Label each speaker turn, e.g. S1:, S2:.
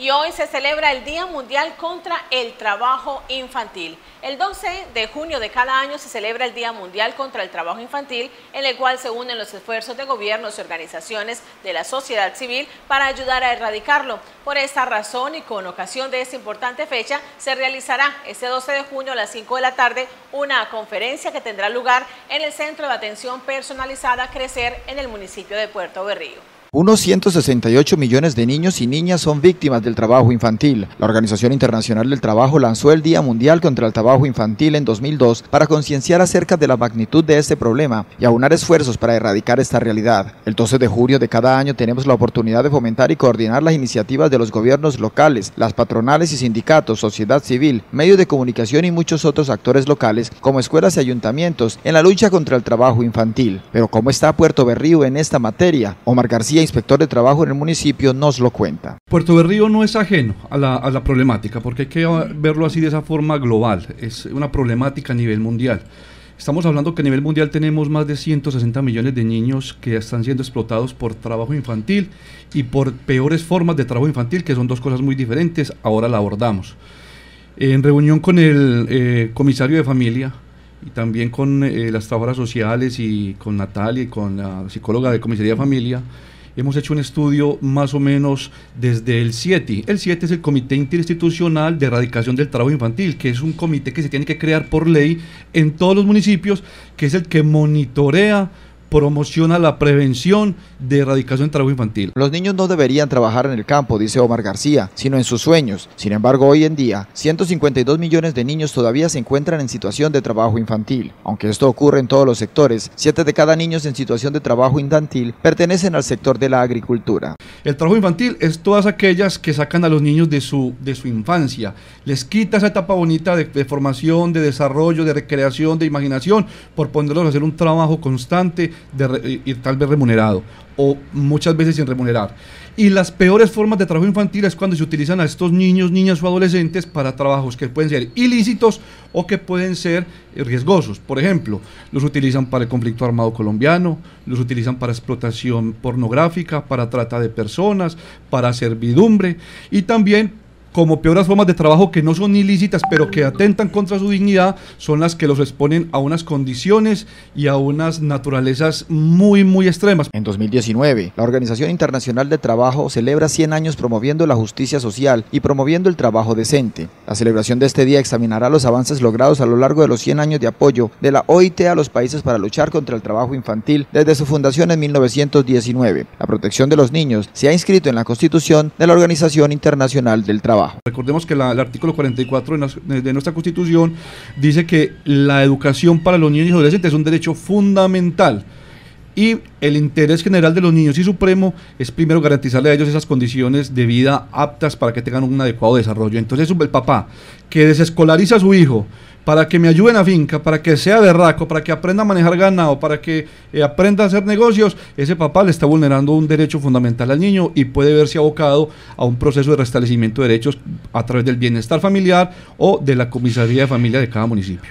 S1: y hoy se celebra el Día Mundial contra el Trabajo Infantil. El 12 de junio de cada año se celebra el Día Mundial contra el Trabajo Infantil, en el cual se unen los esfuerzos de gobiernos y organizaciones de la sociedad civil para ayudar a erradicarlo. Por esta razón y con ocasión de esta importante fecha, se realizará este 12 de junio a las 5 de la tarde una conferencia que tendrá lugar en el Centro de Atención Personalizada Crecer en el municipio de Puerto Berrío.
S2: Unos 168 millones de niños y niñas son víctimas del trabajo infantil. La Organización Internacional del Trabajo lanzó el Día Mundial contra el Trabajo Infantil en 2002 para concienciar acerca de la magnitud de este problema y aunar esfuerzos para erradicar esta realidad. El 12 de julio de cada año tenemos la oportunidad de fomentar y coordinar las iniciativas de los gobiernos locales, las patronales y sindicatos, sociedad civil, medios de comunicación y muchos otros actores locales como escuelas y ayuntamientos en la lucha contra el trabajo infantil. Pero ¿cómo está Puerto Berrío en esta materia? Omar García inspector de trabajo en el municipio, nos lo cuenta.
S3: Puerto Berrío no es ajeno a la, problemática, porque hay que verlo así de esa forma global. Es una problemática a nivel mundial. Estamos hablando que a nivel mundial tenemos más de 160 millones de niños que están siendo explotados por trabajo infantil y por peores formas de trabajo infantil, que son dos cosas muy diferentes. Ahora la abordamos. En reunión con el eh, comisario de familia y también con eh, las trabajadoras sociales y con Natalia y con la psicóloga de comisaría de familia, hemos hecho un estudio más o menos desde el 7. El 7 es el Comité Interinstitucional de Erradicación del Trabajo Infantil, que es un comité que se tiene que crear por ley en todos los municipios, que es el que monitorea promociona la prevención de erradicación del trabajo infantil.
S2: Los niños no deberían trabajar en el campo, dice Omar García, sino en sus sueños. Sin embargo, hoy en día, 152 millones de niños todavía se encuentran en situación de trabajo infantil. Aunque esto ocurre en todos los sectores, 7 de cada niños en situación de trabajo infantil pertenecen al sector de la agricultura.
S3: El trabajo infantil es todas aquellas que sacan a los niños de su, de su infancia, les quita esa etapa bonita de, de formación, de desarrollo, de recreación, de imaginación, por ponerlos a hacer un trabajo constante de tal vez remunerado o muchas veces sin remunerar. Y las peores formas de trabajo infantil es cuando se utilizan a estos niños, niñas o adolescentes para trabajos que pueden ser ilícitos o que pueden ser eh, riesgosos. Por ejemplo, los utilizan para el conflicto armado colombiano, los utilizan para explotación pornográfica, para trata de personas, para servidumbre y también como peores formas de trabajo que no son ilícitas, pero que atentan contra su dignidad, son las que los exponen a unas condiciones y a unas naturalezas muy, muy extremas. En
S2: 2019, la Organización Internacional de Trabajo celebra 100 años promoviendo la justicia social y promoviendo el trabajo decente. La celebración de este día examinará los avances logrados a lo largo de los 100 años de apoyo de la OIT a los países para luchar contra el trabajo infantil desde su fundación en 1919. La protección de los niños se ha inscrito en la Constitución de la Organización Internacional del Trabajo.
S3: Recordemos que el artículo 44 de, de nuestra Constitución dice que la educación para los niños y adolescentes es un derecho fundamental y el interés general de los niños y supremo es primero garantizarle a ellos esas condiciones de vida aptas para que tengan un adecuado desarrollo. Entonces el papá que desescolariza a su hijo para que me ayude en la finca, para que sea berraco, para que aprenda a manejar ganado, para que eh, aprenda a hacer negocios, ese papá le está vulnerando un derecho fundamental al niño y puede verse abocado a un proceso de restablecimiento de derechos a través del bienestar familiar o de la comisaría de familia de cada municipio.